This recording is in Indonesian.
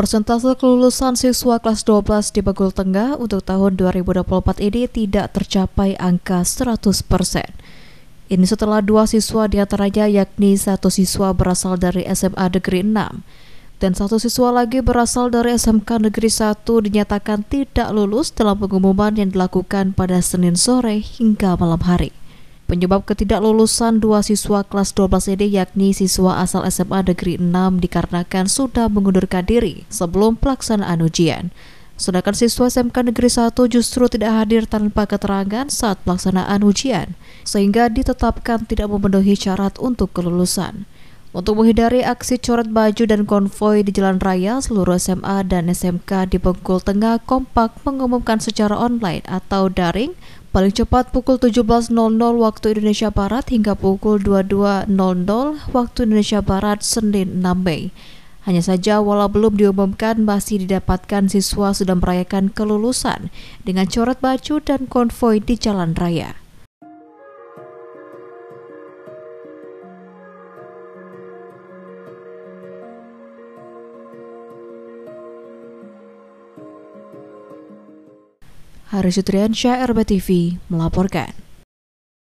Persentase kelulusan siswa kelas 12 di Bagul Tengah untuk tahun 2024 ini tidak tercapai angka 100 persen. Ini setelah dua siswa di antaranya yakni satu siswa berasal dari SMA Negeri 6 dan satu siswa lagi berasal dari SMK Negeri 1 dinyatakan tidak lulus dalam pengumuman yang dilakukan pada Senin sore hingga malam hari. Penyebab ketidaklulusan dua siswa kelas 12 ini yakni siswa asal SMA Negeri 6 dikarenakan sudah mengundurkan diri sebelum pelaksanaan ujian. Sedangkan siswa SMK Negeri 1 justru tidak hadir tanpa keterangan saat pelaksanaan ujian, sehingga ditetapkan tidak memenuhi syarat untuk kelulusan. Untuk menghindari aksi coret baju dan konvoi di jalan raya, seluruh SMA dan SMK di Bengkulu Tengah kompak mengumumkan secara online atau daring paling cepat pukul 17.00 waktu Indonesia Barat hingga pukul 22.00 waktu Indonesia Barat Senin 6 Mei. Hanya saja walau belum diumumkan masih didapatkan siswa sudah merayakan kelulusan dengan coret baju dan konvoi di jalan raya. Haris Sutriansyah RBTV melaporkan.